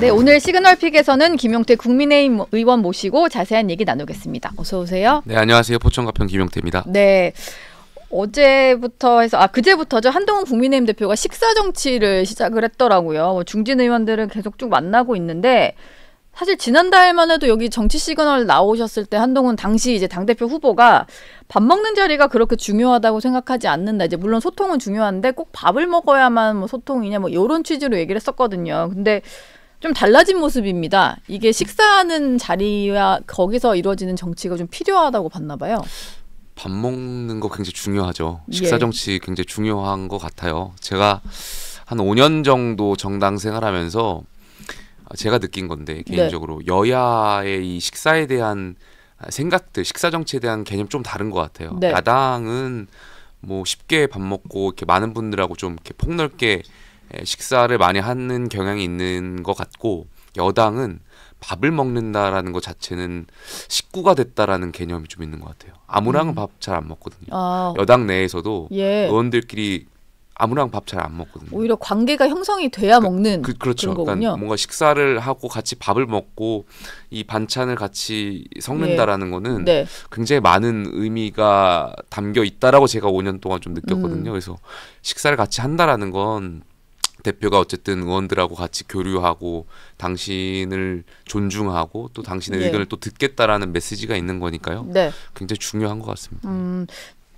네, 오늘 시그널픽에서는 김용태 국민의힘 의원 모시고 자세한 얘기 나누겠습니다. 어서 오세요. 네, 안녕하세요. 포천가평 김용태입니다. 네. 어제부터 해서 아 그제부터죠 한동훈 국민의힘 대표가 식사 정치를 시작을 했더라고요. 뭐 중진 의원들은 계속 쭉 만나고 있는데 사실 지난달만 해도 여기 정치 시그널 나오셨을 때 한동훈 당시 이제 당대표 후보가 밥 먹는 자리가 그렇게 중요하다고 생각하지 않는다. 이제 물론 소통은 중요한데 꼭 밥을 먹어야만 뭐 소통이냐 뭐 이런 취지로 얘기를 했었거든요. 근데 좀 달라진 모습입니다. 이게 식사하는 자리와 거기서 이루어지는 정치가 좀 필요하다고 봤나 봐요. 밥 먹는 거 굉장히 중요하죠. 식사 예. 정치 굉장히 중요한 것 같아요. 제가 한 5년 정도 정당 생활하면서 제가 느낀 건데 네. 개인적으로 네. 여야의 이 식사에 대한 생각들, 식사 정치에 대한 개념 좀 다른 것 같아요. 네. 야당은 뭐 쉽게 밥 먹고 이렇게 많은 분들하고 좀 이렇게 폭넓게 예, 식사를 많이 하는 경향이 있는 것 같고 여당은 밥을 먹는다라는 것 자체는 식구가 됐다라는 개념이 좀 있는 것 같아요. 아무랑은 음. 밥잘 안 먹거든요. 아. 여당 내에서도 예. 의원들끼리 아무랑 밥 잘 안 먹거든요. 오히려 관계가 형성이 돼야 그, 먹는 그, 그렇죠. 런 거군요. 뭔가 식사를 하고 같이 밥을 먹고 이 반찬을 같이 섞는다라는 예. 거는 네. 굉장히 많은 의미가 담겨 있다라고 제가 5년 동안 좀 음. 느꼈거든요. 음. 그래서 식사를 같이 한다라는 건 대표가 어쨌든 의원들하고 같이 교류하고 당신을 존중하고 또 당신의 네. 의견을 또 듣겠다라는 메시지가 있는 거니까요. 네. 굉장히 중요한 것 같습니다. 음,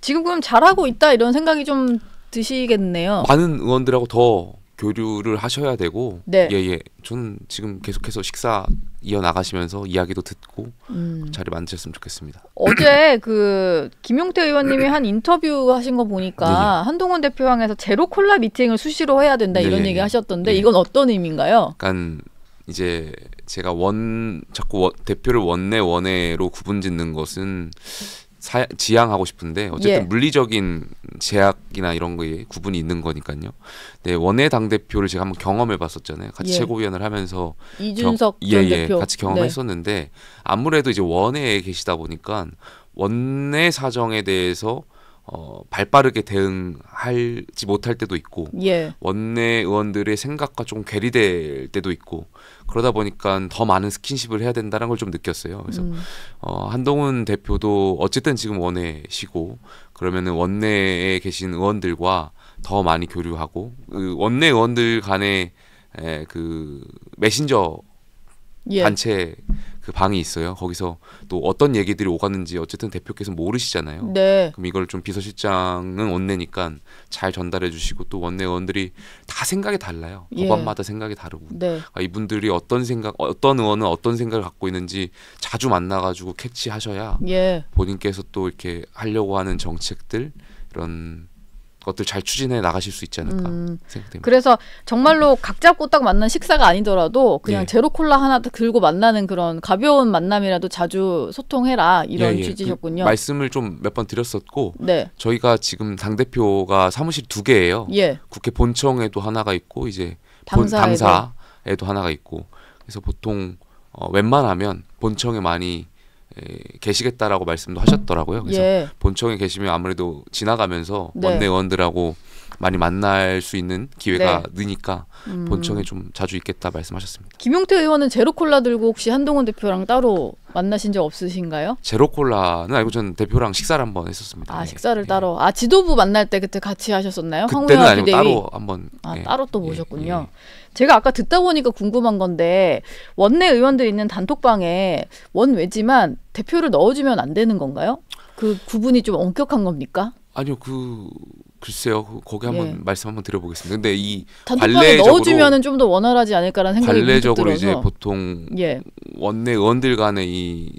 지금 그럼 잘하고 있다 이런 생각이 좀 드시겠네요. 많은 의원들하고 더 교류를 하셔야 되고 네. 예, 예. 저는 지금 계속해서 식사 이어나가시면서 이야기도 듣고 음. 자리 만드셨으면 좋겠습니다. 어제 그 김용태 의원님이 한 인터뷰 하신 거 보니까 네, 네. 한동훈 대표랑에서 제로 콜라 미팅을 수시로 해야 된다 네, 이런 네, 얘기 하셨던데 네 이건 어떤 의미인가요? 약간 이제 제가 원 자꾸 원, 대표를 원내 원외로 구분짓는 것은 사, 지향하고 싶은데 어쨌든 예. 물리적인 제약이나 이런 거에 구분이 있는 거니까요. 네, 원외 당 대표를 제가 한번 경험해 봤었잖아요. 같이 예. 최고위원을 하면서 이준석 경, 예, 예, 같이 경험했었는데 네. 아무래도 이제 원외에 계시다 보니까 원내 사정에 대해서 어, 발빠르게 대응할지 못할 때도 있고 예. 원내 의원들의 생각과 좀 괴리될 때도 있고 그러다 보니까 더 많은 스킨십을 해야 된다는 걸 좀 느꼈어요. 그래서 음. 어, 한동훈 대표도 어쨌든 지금 원내시고 그러면은 원내에 계신 의원들과 더 많이 교류하고 그 원내 의원들 간의 에, 그 메신저 예. 단체 그 방이 있어요. 거기서 또 어떤 얘기들이 오갔는지 어쨌든 대표께서 모르시잖아요. 네. 그럼 이걸 좀 비서실장은 원내니까 잘 전달해 주시고 또 원내원들이 의다 생각이 달라요. 예. 법안마다 생각이 다르고 네. 아, 이분들이 어떤 생각, 어떤 의원은 어떤 생각을 갖고 있는지 자주 만나가지고 캐치하셔야 예. 본인께서 또 이렇게 하려고 하는 정책들 이런 것들 잘 추진해 나가실 수 있지 않을까 음, 생각됩니다. 그래서 정말로 각자 꼬딱 만난 식사가 아니더라도 그냥 예. 제로 콜라 하나 들고 만나는 그런 가벼운 만남이라도 자주 소통해라 이런 예, 예. 취지셨군요. 그 말씀을 좀 몇 번 드렸었고 네. 저희가 지금 당 대표가 사무실 두 개예요. 예. 국회 본청에도 하나가 있고 이제 당사에도. 본 당사에도 하나가 있고 그래서 보통 어, 웬만하면 본청에 많이 에, 예, 계시겠다라고 말씀도 하셨더라고요. 그래서 예. 본청에 계시면 아무래도 지나가면서 네. 원내원들하고 많이 만날 수 있는 기회가 네. 느니까 음. 본청에 좀 자주 있겠다 말씀하셨습니다. 김용태 의원은 제로콜라 들고 혹시 한동훈 대표랑 따로 만나신 적 없으신가요? 제로콜라는 알고 전 대표랑 식사를 한번 했었습니다. 아 예. 식사를 예. 따로 아 지도부 만날 때 그때 같이 하셨었나요? 그때는 아니고 따로 한번 아 예. 따로 또 예, 모셨군요. 제가 아까 듣다 보니까 궁금한 건데 원내 의원들 있는 단톡방에 원외지만 대표를 넣어주면 안 되는 건가요? 그 구분이 좀 엄격한 겁니까? 아니요 그 글쎄요 그, 거기 한번 예. 말씀 한번 드려보겠습니다. 근데 이 단톡방에 넣어주면은 좀 더 원활하지 않을까라는 생각이 관례적으로 이제 보통 예. 원내 의원들 간에이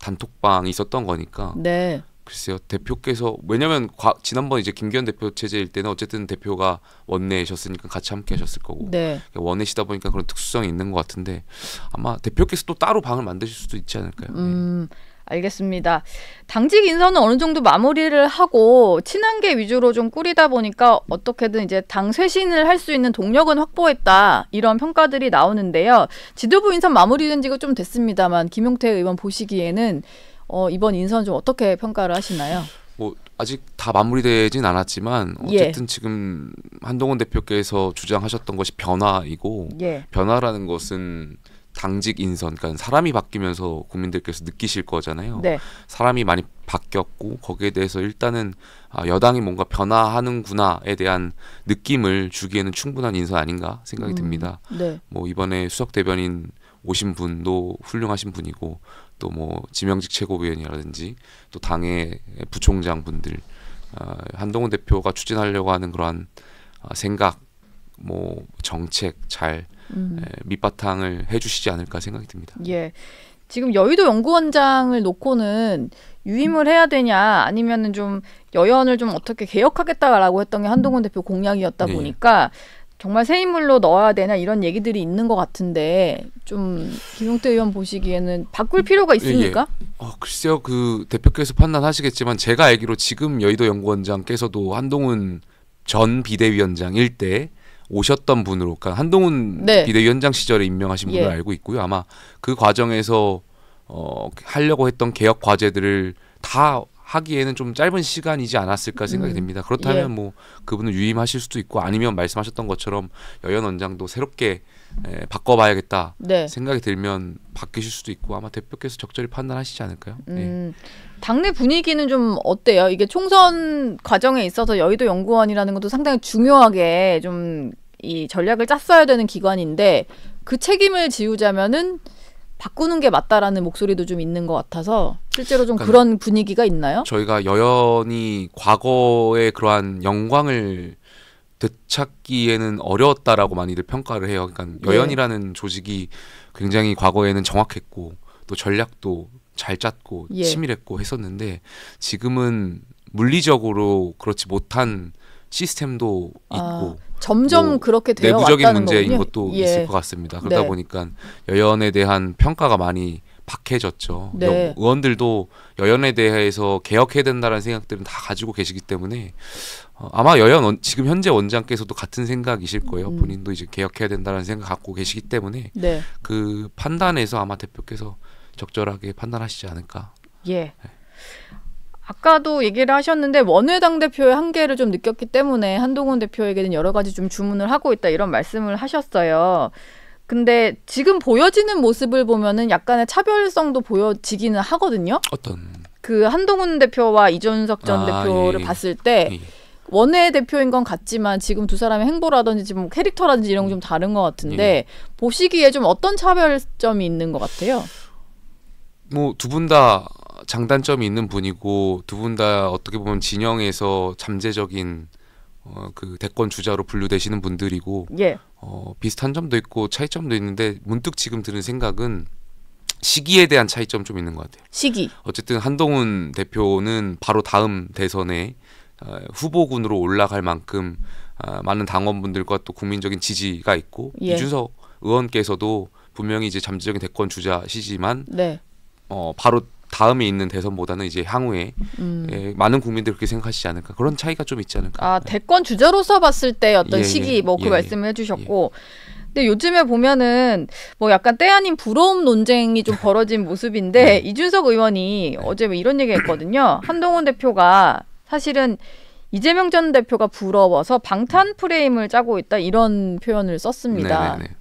단톡방이 있었던 거니까 네. 글쎄요 대표께서 왜냐면 과, 지난번 이제 김기현 대표 체제일 때는 어쨌든 대표가 원내셨으니까 같이 함께하셨을 거고 네. 그러니까 원내시다 보니까 그런 특수성이 있는 것 같은데 아마 대표께서 또 따로 방을 만드실 수도 있지 않을까요? 네. 음. 네. 알겠습니다. 당직 인선은 어느 정도 마무리를 하고 친한계 위주로 좀 꾸리다 보니까 어떻게든 이제 당 쇄신을 할 수 있는 동력은 확보했다 이런 평가들이 나오는데요. 지도부 인선 마무리된 지가 좀 됐습니다만 김용태 의원 보시기에는 어, 이번 인선 좀 어떻게 평가를 하시나요? 뭐 아직 다 마무리되진 않았지만 예. 어쨌든 예. 지금 한동훈 대표께서 주장하셨던 것이 변화이고 예. 변화라는 것은 당직 인선, 그러니까 사람이 바뀌면서 국민들께서 느끼실 거잖아요. 네. 사람이 많이 바뀌었고 거기에 대해서 일단은 아, 여당이 뭔가 변화하는구나에 대한 느낌을 주기에는 충분한 인선 아닌가 생각이 음, 듭니다. 네. 뭐 이번에 수석 대변인 오신 분도 훌륭하신 분이고 또뭐 지명직 최고위원이라든지 또 당의 부총장 분들 어, 한동훈 대표가 추진하려고 하는 그러한 어, 생각 뭐 정책 잘 음. 에, 밑바탕을 해주시지 않을까 생각이 듭니다. 예. 지금 여의도 연구원장을 놓고는 유임을 해야 되냐 아니면은 좀 여연을 좀 어떻게 개혁하겠다라고 했던 게 한동훈 대표 공약이었다 네. 보니까 정말 새 인물로 넣어야 되나 이런 얘기들이 있는 것 같은데 좀 김용태 의원 보시기에는 바꿀 필요가 예, 예. 있습니까? 예, 어, 글쎄요 그 대표께서 판단하시겠지만 제가 알기로 지금 여의도 연구원장께서도 한동훈 전 비대위원장 일 때 오셨던 분으로 그러니까 한동훈 네. 비대위원장 시절에 임명하신 분을 예. 알고 있고요 아마 그 과정에서 어, 하려고 했던 개혁 과제들을 다 하기에는 좀 짧은 시간이지 않았을까 생각이 음. 됩니다. 그렇다면 예. 뭐 그분을 유임하실 수도 있고 아니면 말씀하셨던 것처럼 여연 원장도 새롭게 에, 예, 바꿔봐야겠다 네. 생각이 들면 바뀌실 수도 있고 아마 대표께서 적절히 판단하시지 않을까요? 음, 예. 당내 분위기는 좀 어때요? 이게 총선 과정에 있어서 여의도 연구원이라는 것도 상당히 중요하게 좀 이 전략을 짰어야 되는 기관인데 그 책임을 지우자면은 바꾸는 게 맞다라는 목소리도 좀 있는 것 같아서 실제로 좀 그러니까 그런 분위기가 있나요? 저희가 여연이 과거의 그러한 영광을 되찾기에는 어려웠다라고 많이들 평가를 해요. 그러니까 네. 여연이라는 조직이 굉장히 과거에는 정확했고 또 전략도 잘 짰고 예. 치밀했고 했었는데 지금은 물리적으로 그렇지 못한 시스템도 아, 있고 아, 점점 뭐 그렇게 되어 내부적인 문제인 거군요? 것도 예. 있을 것 같습니다. 그러다 네. 보니까 여연에 대한 평가가 많이 박해졌죠. 네. 의원들도 여연에 대해서 개혁해야 된다는 생각들은 다 가지고 계시기 때문에 어, 아마 여연 원, 지금 현재 원장께서도 같은 생각이실 거예요. 음. 본인도 이제 개혁해야 된다는 생각 갖고 계시기 때문에 네. 그 판단에서 아마 대표께서 적절하게 판단하시지 않을까. 예. 네. 아까도 얘기를 하셨는데 원외당 대표의 한계를 좀 느꼈기 때문에 한동훈 대표에게는 여러 가지 좀 주문을 하고 있다 이런 말씀을 하셨어요. 근데 지금 보여지는 모습을 보면은 약간의 차별성도 보여지기는 하거든요. 어떤 그 한동훈 대표와 이준석 전 아, 대표를 예. 봤을 때 예. 원외 대표인 건 같지만 지금 두 사람의 행보라든지 지금 캐릭터라든지 이런 게좀 음. 다른 것 같은데 예. 보시기에 좀 어떤 차별점이 있는 것 같아요? 뭐두분다 장단점이 있는 분이고 두 분 다 어떻게 보면 진영에서 잠재적인 어, 그 대권 주자로 분류되시는 분들이고 예. 어, 비슷한 점도 있고 차이점도 있는데 문득 지금 드는 생각은 시기에 대한 차이점 좀 있는 것 같아요. 시기. 어쨌든 한동훈 대표는 바로 다음 대선에 어, 후보군으로 올라갈 만큼 어, 많은 당원분들과 또 국민적인 지지가 있고 예. 이준석 의원께서도 분명히 이제 잠재적인 대권 주자시지만 네. 어, 바로 다음에 있는 대선보다는 이제 향후에 음. 예, 많은 국민들이 그렇게 생각하시지 않을까 그런 차이가 좀 있지 않을까. 아 대권 주자로서 봤을 때 어떤 예, 예. 시기 뭐그 예, 예. 말씀을 해주셨고. 근데 요즘에 보면은 뭐 약간 때 아닌 부러움 논쟁이 좀 벌어진 모습인데 네. 이준석 의원이 어제 뭐 이런 얘기 했거든요. 한동훈 대표가 사실은 이재명 전 대표가 부러워서 방탄 프레임을 짜고 있다 이런 표현을 썼습니다. 네, 네, 네.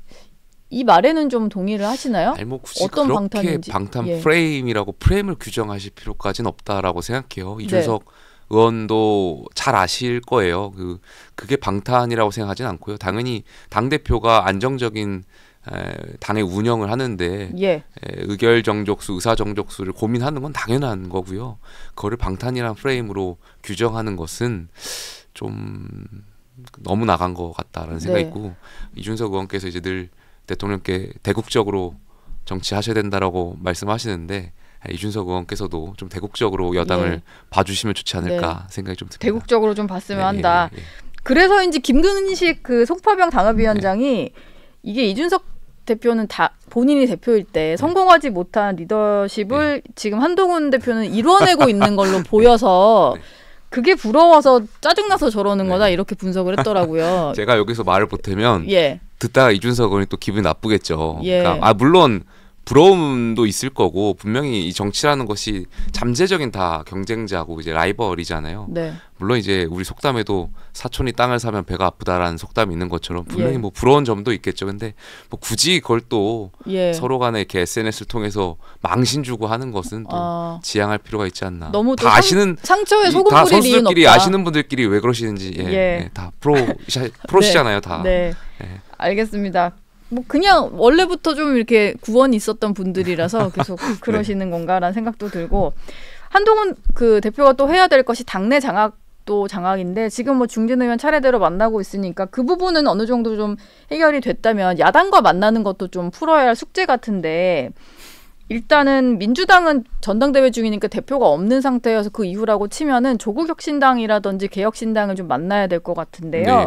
이 말에는 좀 동의를 하시나요? 아니 뭐 굳이 어떤 방탄인지. 방탄 예. 프레임이라고 프레임을 규정하실 필요까지는 없다라고 생각해요. 네. 이준석 네. 의원도 잘 아실 거예요. 그 그게 방탄이라고 생각하진 않고요. 당연히 당 대표가 안정적인 당의 운영을 하는데 예. 의결 정족수, 의사 정족수를 고민하는 건 당연한 거고요. 그거를 방탄이란 프레임으로 규정하는 것은 좀 너무 나간 것 같다라는 생각이 네. 있고 이준석 의원께서 이제 늘 대통령께 대국적으로 정치하셔야 된다라고 말씀하시는데 아, 이준석 의원께서도 좀 대국적으로 여당을 네. 봐주시면 좋지 않을까 네. 생각이 좀 듭니다. 대국적으로 좀 봤으면 네, 한다. 예, 그래서인지 김근식 그 송파병 당협위원장이 네. 이게 이준석 대표는 다 본인이 대표일 때 네. 성공하지 못한 리더십을 네. 지금 한동훈 대표는 이뤄내고 있는 걸로 보여서 그게 부러워서 짜증나서 저러는 거다 이렇게 분석을 했더라고요. 제가 여기서 말을 보태면 예. 듣다가 이준석 의원이 또 기분 이 나쁘겠죠. 예. 그러니까 아 물론 부러움도 있을 거고 분명히 이 정치라는 것이 잠재적인 다 경쟁자고 이제 라이벌이잖아요. 네. 물론 이제 우리 속담에도 사촌이 땅을 사면 배가 아프다라는 속담이 있는 것처럼 분명히 예. 뭐 부러운 점도 있겠죠. 근데 뭐 굳이 그걸 또 예. 서로 간에 이렇게 SNS를 통해서 망신 주고 하는 것은 또 아. 지양할 필요가 있지 않나. 너무 다 상, 아시는 상처에 소금 다 선수들끼리 아시는 분들끼리 왜 그러시는지 예, 예. 예 다 프로 프로시잖아요 네. 다. 네. 예. 알겠습니다. 뭐 그냥 원래부터 좀 이렇게 구원이 있었던 분들이라서 계속 네. 그러시는 건가라는 생각도 들고 한동훈 그 대표가 또 해야 될 것이 당내 장악 도 장악인데 지금 뭐 중진 의원 차례대로 만나고 있으니까 그 부분은 어느 정도 좀 해결이 됐다면 야당과 만나는 것도 좀 풀어야 할 숙제 같은데 일단은 민주당은 전당대회 중이니까 대표가 없는 상태여서 그 이후라고 치면은 조국혁신당이라든지 개혁신당을 좀 만나야 될 것 같은데요. 네.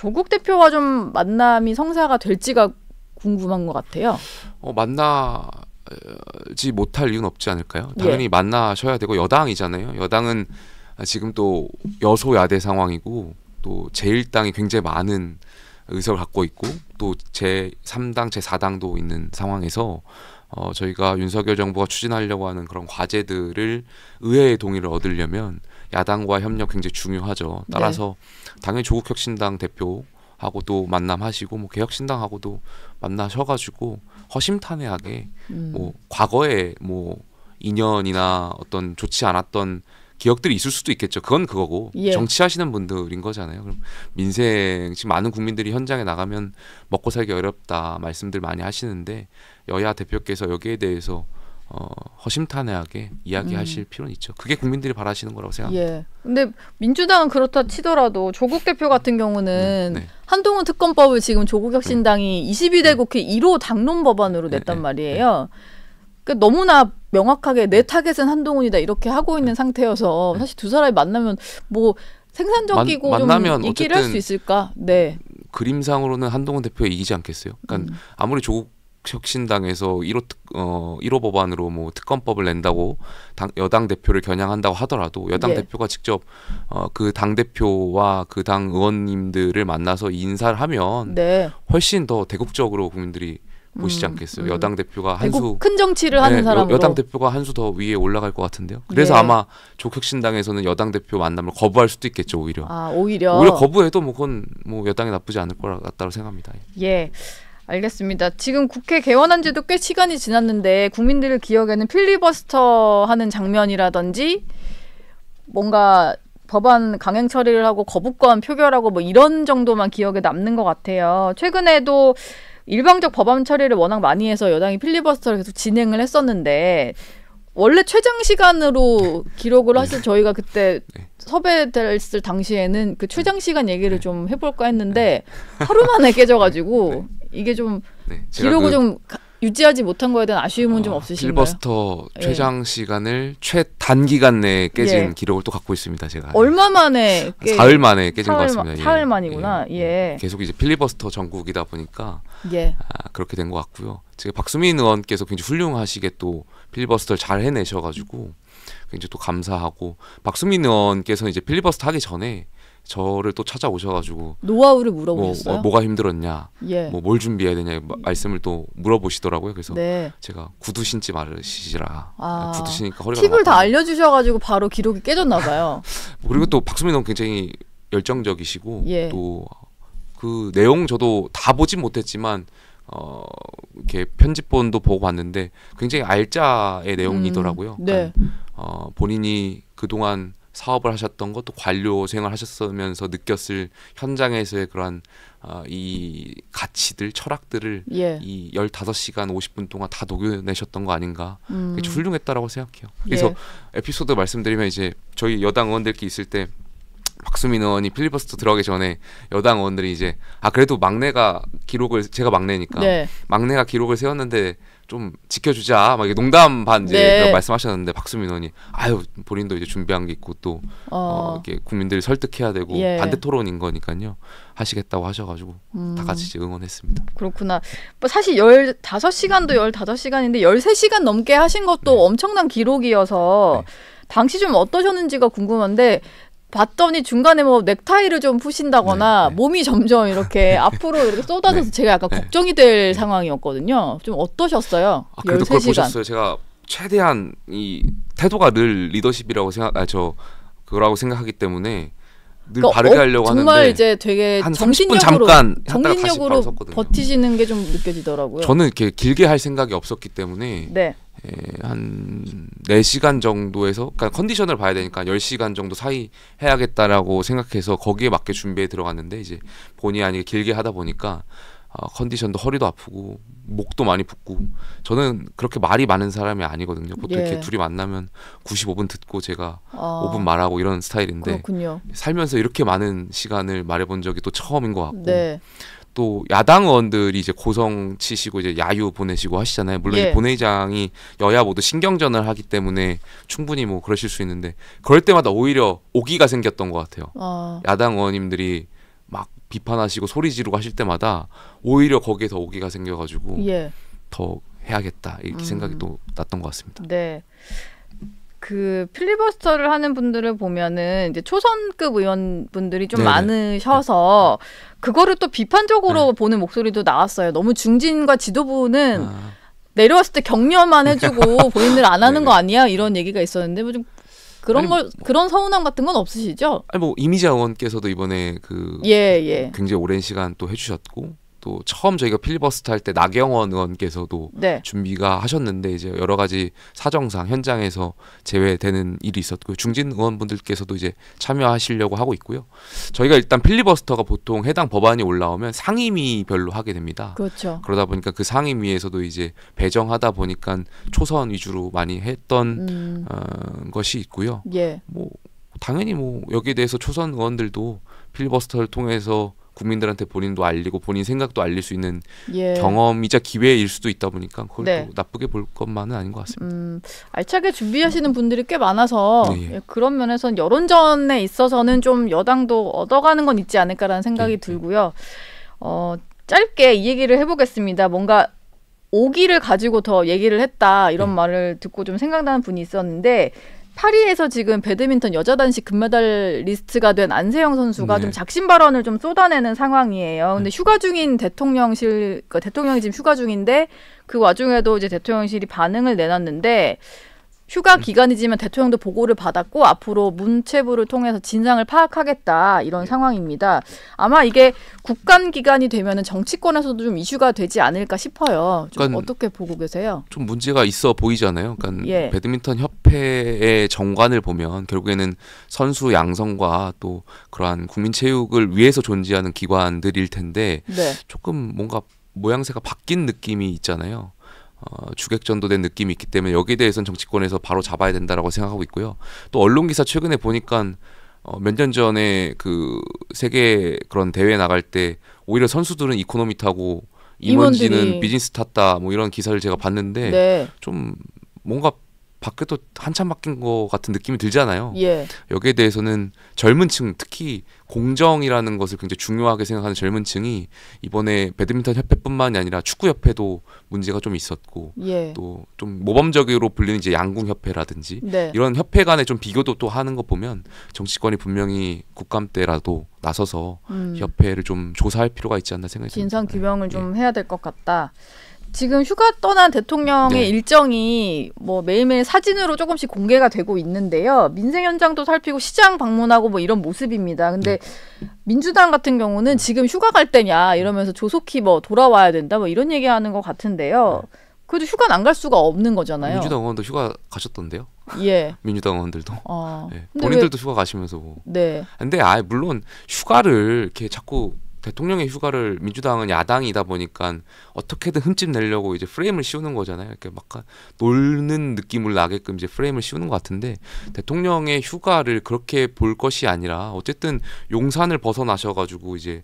조국 대표와 좀 만남이 성사가 될지가 궁금한 것 같아요. 어, 만나지 못할 이유는 없지 않을까요? 예. 당연히 예. 만나셔야 되고 여당이잖아요. 여당은 지금 또 여소야대 상황이고 또 제1당이 굉장히 많은 의석을 갖고 있고 또 제3당, 제4당도 있는 상황에서 어, 저희가 윤석열 정부가 추진하려고 하는 그런 과제들을 의회의 동의를 얻으려면 야당과 협력 굉장히 중요하죠. 네. 따라서 네. 당연히 조국 혁신당 대표하고 도 만남하시고 뭐 개혁신당하고도 만나셔가지고 허심탄회하게 음. 뭐 과거에 뭐 인연이나 어떤 좋지 않았던 기억들이 있을 수도 있겠죠. 그건 그거고 예. 정치하시는 분들인 거잖아요. 그럼 민생 지금 많은 국민들이 현장에 나가면 먹고 살기 어렵다 말씀들 많이 하시는데 여야 대표께서 여기에 대해서 어, 허심탄회하게 이야기하실 음. 필요는 있죠. 그게 국민들이 바라시는 거라고 생각합니다. 예. 근데 민주당은 그렇다 치더라도 조국 대표 같은 경우는 네. 네. 한동훈 특검법을 지금 조국 혁신당이 음. 음. 네. 22대 국회 1호 당론 법안으로 냈단 네. 말이에요. 네. 그러니까 너무나 명확하게 내 네. 타겟은 한동훈이다 이렇게 하고 있는 상태여서 사실 두 사람이 만나면 뭐 생산적이고 만, 좀 얘기를 할 수 있을까? 네. 그림상으로는 한동훈 대표가 이기지 않겠어요. 그러니까 음. 아무리 조국 혁신당에서 1호 특, 어 1호 법안으로 뭐 특검법을 낸다고 당, 여당 대표를 겨냥한다고 하더라도 여당 예. 대표가 직접 어그당 대표와 그 당 의원님들을 만나서 인사를 하면 네. 훨씬 더 대국적으로 국민들이 보시지 음, 않겠어요. 음. 여당 대표가 한수 큰 정치를 하는 네, 사람 여당 대표가 한 수 더 위에 올라갈 것 같은데요. 예. 그래서 예. 아마 조혁신당에서는 여당 대표 만남을 거부할 수도 있겠죠 오히려. 아 오히려 오히려 거부해도 뭐 그건 뭐 여당이 나쁘지 않을 거라 같다고 생각합니다. 예. 예. 알겠습니다. 지금 국회 개원한 지도 꽤 시간이 지났는데 국민들 의 기억에는 필리버스터 하는 장면이라든지 뭔가 법안 강행 처리를 하고 거부권 표결하고 뭐 이런 정도만 기억에 남는 것 같아요. 최근에도 일방적 법안 처리를 워낙 많이 해서 여당이 필리버스터를 계속 진행을 했었는데 원래 최장 시간으로 기록을 하신 네. 저희가 그때 네. 섭외됐을 당시에는 그 최장 네. 시간 얘기를 좀 해볼까 했는데 하루 만에 깨져가지고 이게 좀 네, 기록을 그, 좀 유지하지 못한 거에 대한 아쉬움은 어, 좀 아, 없으신가요? 필버스터 예. 최장 예. 시간을 최단기간 내에 깨진 예. 기록을 또 갖고 있습니다. 제가 예. 얼마 만에 깨... 사흘 만에 깨진 4월, 것 같습니다. 예. 사흘 만이구나. 예. 계속 이제 필리버스터 전국이다 보니까 예. 아, 그렇게 된 것 같고요. 지금 박수민 의원께서 굉장히 훌륭하시게 또 필리버스터를 잘 해내셔가지고 굉장히 또 감사하고 박수민 의원께서 이제 필리버스터 하기 전에 저를 또 찾아오셔가지고 노하우를 뭐, 뭐, 물어보셨어요? 뭐, 가 힘들었냐, 예. 뭐뭘 준비해야 되냐 음. 말씀을 또 물어보시더라고요. 그래서 네. 제가 구두 신지 말으시라. 지 아, 아 구두 신니까 허리가 팁을 다 알려주셔가지고 바로 기록이 깨졌나 봐요. 그리고 또 박수민 형 음. 굉장히 열정적이시고 예. 또그 내용 저도 다 보진 못했지만 어, 이렇게 편집본도 보고 봤는데 굉장히 알짜의 내용이더라고요. 음, 네. 어, 본인이 그동안 사업을 하셨던 것도 관료 생활 하셨으면서 느꼈을 현장에서의 그러한 어, 이 가치들 철학들을 예. 이 열다섯 시간 오십 분 동안 다 녹여내셨던 거 아닌가 음. 그게 훌륭했다라고 생각해요. 그래서 예. 에피소드 말씀드리면 이제 저희 여당 의원들끼리 있을 때 박수민 의원이 필리버스터 들어가기 전에 여당 의원들이 이제 아 그래도 막내가 기록을 제가 막내니까 네. 막내가 기록을 세웠는데 좀 지켜주자 막 이게 농담 반 이제 네. 말씀하셨는데 박수민 의원이 아유 본인도 이제 준비한 게 있고 또 어. 어, 이렇게 국민들이 설득해야 되고 예. 반대 토론인 거니까요 하시겠다고 하셔가지고 음. 다 같이 이제 응원했습니다. 그렇구나. 뭐 사실 열 다섯 시간도 열 다섯 시간인데 열세 시간 넘게 하신 것도 네. 엄청난 기록이어서. 네. 당시 좀 어떠셨는지가 궁금한데 봤더니 중간에 뭐 넥타이를 좀 푸신다거나 네, 네. 몸이 점점 이렇게 네. 앞으로 이렇게 쏟아져서 네. 제가 약간 네. 걱정이 될 상황이었거든요. 좀 어떠셨어요? 아, 그래도 13시간. 그걸 보셨어요. 제가 최대한 이 태도가 늘 리더십이라고 생각 아 저 그거라고 생각하기 때문에 늘 그러니까 바르게 어, 하려고 어, 정말 하는데 이제 되게 한 30분 잠깐 정신력으로 버티시는 게 좀 느껴지더라고요. 저는 이렇게 길게 할 생각이 없었기 때문에 네. 예, 한 4시간 정도에서 그러니까 컨디션을 봐야 되니까 10시간 정도 사이 해야겠다라고 생각해서 거기에 맞게 준비에 들어갔는데 이제 본의 아니게 길게 하다 보니까 어, 컨디션도 허리도 아프고 목도 많이 붓고 저는 그렇게 말이 많은 사람이 아니거든요. 보통 예. 이렇게 둘이 만나면 95분 듣고 제가 아. 5분 말하고 이런 스타일인데 그렇군요. 살면서 이렇게 많은 시간을 말해본 적이 또 처음인 것 같고 네. 또 야당 의원들이 이제 고성 치시고 이제 야유 보내시고 하시잖아요. 물론 예. 본회의장이 여야 모두 신경전을 하기 때문에 충분히 뭐 그러실 수 있는데 그럴 때마다 오히려 오기가 생겼던 것 같아요. 아. 야당 의원님들이 막 비판하시고 소리 지르고 하실 때마다 오히려 거기에 더 오기가 생겨가지고 예. 더 해야겠다 이렇게 음. 생각이 또 났던 것 같습니다. 네. 그 필리버스터를 하는 분들을 보면은 이제 초선급 의원분들이 좀 네네. 많으셔서 네. 그거를 또 비판적으로 네. 보는 목소리도 나왔어요. 너무 중진과 지도부는 아. 내려왔을 때 격려만 해주고 본인들 안 하는 네네. 거 아니야 이런 얘기가 있었는데 뭐좀 그런 아니, 걸 뭐 그런 서운함 같은 건 없으시죠? 아니 뭐 이미자 의원께서도 이번에 그 예, 예. 굉장히 오랜 시간 또 해주셨고 또 처음 저희가 필리버스터 할 때 나경원 의원께서도 네. 준비가 하셨는데 이제 여러 가지 사정상 현장에서 제외되는 일이 있었고 중진 의원분들께서도 이제 참여하시려고 하고 있고요. 저희가 일단 필리버스터가 보통 해당 법안이 올라오면 상임위별로 하게 됩니다. 그렇죠. 그러다 보니까 그 상임위에서도 이제 배정하다 보니까 초선 위주로 많이 했던 음. 어, 것이 있고요. 예. 뭐 당연히 뭐 여기에 대해서 초선 의원들도 필리버스터를 통해서 국민들한테 본인도 알리고 본인 생각도 알릴 수 있는 예. 경험이자 기회일 수도 있다 보니까 그걸 네. 나쁘게 볼 것만은 아닌 것 같습니다. 음, 알차게 준비하시는 분들이 꽤 많아서 네, 예. 예 그런 면에선 여론전에 있어서는 좀 여당도 얻어가는 건 있지 않을까라는 생각이 네, 네, 들고요. 어, 짧게 이 얘기를 해보겠습니다. 뭔가 오기를 가지고 더 얘기를 했다 이런 네. 말을 듣고 좀 생각나는 분이 있었는데 파리에서 지금 배드민턴 여자 단식 금메달 리스트가 된 안세영 선수가 네. 좀 작심 발언을 좀 쏟아내는 상황이에요. 근데 네. 휴가 중인 대통령실 그러니까 대통령이 지금 휴가 중인데 그 와중에도 이제 대통령실이 반응을 내놨는데 휴가 기간이지만 대통령도 보고를 받았고 앞으로 문체부를 통해서 진상을 파악하겠다 이런 예. 상황입니다. 아마 이게 국간 기간이 되면은 정치권에서도 좀 이슈가 되지 않을까 싶어요. 그러니까 어떻게 보고 계세요? 좀 문제가 있어 보이잖아요. 그러니까 예. 배드민턴 협회의 정관을 보면 결국에는 선수 양성과 또 그러한 국민 체육을 위해서 존재하는 기관들일 텐데 네. 조금 뭔가 모양새가 바뀐 느낌이 있잖아요. 어, 주객전도된 느낌이 있기 때문에 여기에 대해서는 정치권에서 바로 잡아야 된다라고 생각하고 있고요. 또 언론 기사 최근에 보니까 어, 몇 년 전에 그 세계 그런 대회 나갈 때 오히려 선수들은 이코노미 타고 임원진은 임원들이. 비즈니스 탔다 뭐 이런 기사를 제가 봤는데 네. 좀 뭔가 밖에도 한참 바뀐 것 같은 느낌이 들잖아요. 예. 여기에 대해서는 젊은 층, 특히 공정이라는 것을 굉장히 중요하게 생각하는 젊은 층이 이번에 배드민턴 협회뿐만이 아니라 축구협회도 문제가 좀 있었고 예. 또좀 모범적으로 불리는 이제 양궁협회라든지 네. 이런 협회 간의 좀 비교도 또 하는 거 보면 정치권이 분명히 국감 때라도 나서서 음. 협회를 좀 조사할 필요가 있지 않나 생각이 듭니다. 진상 규명을 네. 좀 해야 될 것 같다. 지금 휴가 떠난 대통령의 네. 일정이 뭐 매일매일 사진으로 조금씩 공개가 되고 있는데요. 민생 현장도 살피고 시장 방문하고 뭐 이런 모습입니다. 근데 네. 민주당 같은 경우는 네. 지금 휴가 갈 때냐 이러면서 조속히 뭐 돌아와야 된다 뭐 이런 얘기하는 것 같은데요. 네. 그래도 휴가는 안 갈 수가 없는 거잖아요. 민주당 의원도 휴가 가셨던데요. 예. 민주당 의원들도. 아, 네. 본인들도 왜... 휴가 가시면서. 뭐. 네. 근데 아 물론 휴가를 이렇게 자꾸 대통령의 휴가를 민주당은 야당이다 보니까 어떻게든 흠집 내려고 이제 프레임을 씌우는 거잖아요. 이렇게 막 놀는 느낌을 나게끔 이제 프레임을 씌우는 것 같은데 대통령의 휴가를 그렇게 볼 것이 아니라 어쨌든 용산을 벗어나셔가지고 이제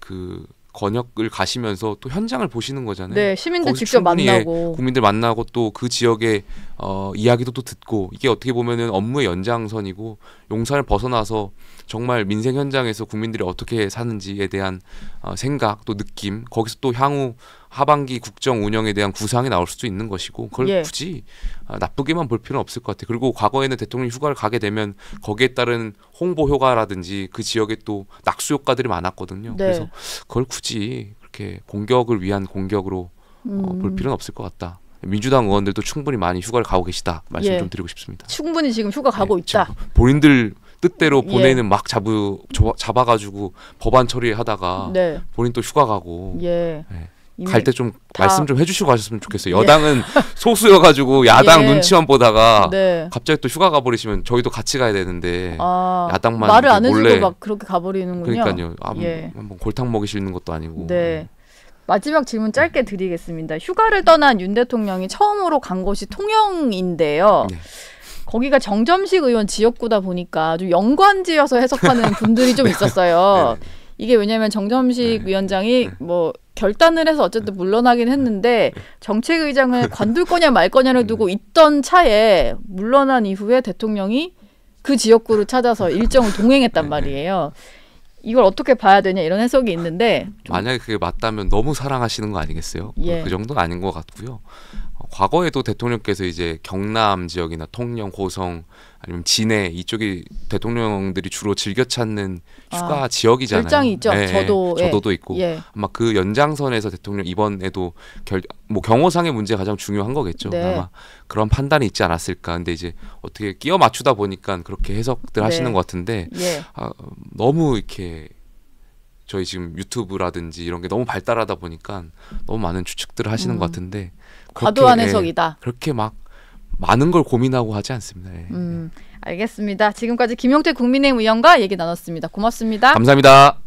그 권역을 가시면서 또 현장을 보시는 거잖아요. 네, 시민들 직접 예, 만나고 국민들 만나고 또 그 지역의 어, 이야기도 또 듣고 이게 어떻게 보면은 업무의 연장선이고 용산을 벗어나서 정말 민생 현장에서 국민들이 어떻게 사는지에 대한 어, 생각 또 느낌 거기서 또 향후 하반기 국정 운영에 대한 구상이 나올 수도 있는 것이고 그걸 예. 굳이 아, 나쁘게만 볼 필요는 없을 것 같아요. 그리고 과거에는 대통령 휴가를 가게 되면 거기에 따른 홍보 효과라든지 그 지역에 또 낙수 효과들이 많았거든요. 네. 그래서 그걸 굳이 그렇게 공격을 위한 공격으로 어, 음. 어, 볼 필요는 없을 것 같다. 민주당 의원들도 충분히 많이 휴가를 가고 계시다 말씀 예. 좀 드리고 싶습니다. 충분히 지금 휴가 가고 예, 있다. 본인들 뜻대로 예. 보내는 예. 막 잡으, 잡아가지고 법안 처리하다가 네. 본인 또 휴가 가고. 예. 예. 갈때좀 말씀 좀 해주시고 가셨으면 좋겠어요. 예. 여당은 예. 소수여가지고 야당 예. 눈치만 보다가 네. 갑자기 또 휴가 가버리시면 저희도 같이 가야 되는데 아, 야당만 말을 안 몰래. 해주고 막 그렇게 가버리는군요. 그러니까요. 아, 예. 한번 골탕 먹이시는 것도 아니고. 네. 마지막 질문 짧게 드리겠습니다. 휴가를 떠난 윤 대통령이 처음으로 간 곳이 통영인데요. 네. 거기가 정점식 의원 지역구다 보니까 좀 연관지어서 해석하는 분들이 좀 네. 있었어요. 네. 이게 왜냐하면 정점식 네. 위원장이 네. 뭐 결단을 해서 어쨌든 물러나긴 했는데 정책의장을 관둘 거냐 말 거냐를 두고 있던 차에 물러난 이후에 대통령이 그 지역구를 찾아서 일정을 동행했단 네. 말이에요. 이걸 어떻게 봐야 되냐 이런 해석이 있는데 만약에 그게 맞다면 너무 사랑하시는 거 아니겠어요? 뭐 예. 그 정도는 아닌 것 같고요. 과거에도 대통령께서 이제 경남 지역이나 통영, 고성 아니면 진해 이쪽이 대통령들이 주로 즐겨 찾는 아, 휴가 아, 지역이잖아요. 결장이 있죠. 예, 예, 저도 예. 저도도 있고 예. 아마 그 연장선에서 대통령 이번에도 결, 뭐 경호상의 문제 가장 중요한 거겠죠. 네. 아마 그런 판단이 있지 않았을까. 근데 이제 어떻게 끼어 맞추다 보니까 그렇게 해석들 네. 하시는 것 같은데 예. 아, 너무 이렇게 저희 지금 유튜브라든지 이런 게 너무 발달하다 보니까 너무 많은 추측들을 하시는 음. 것 같은데 과도한 예, 해석이다. 그렇게 막 많은 걸 고민하고 하지 않습니다. 예. 음, 알겠습니다. 지금까지 김용태 국민의힘 의원과 얘기 나눴습니다. 고맙습니다. 감사합니다.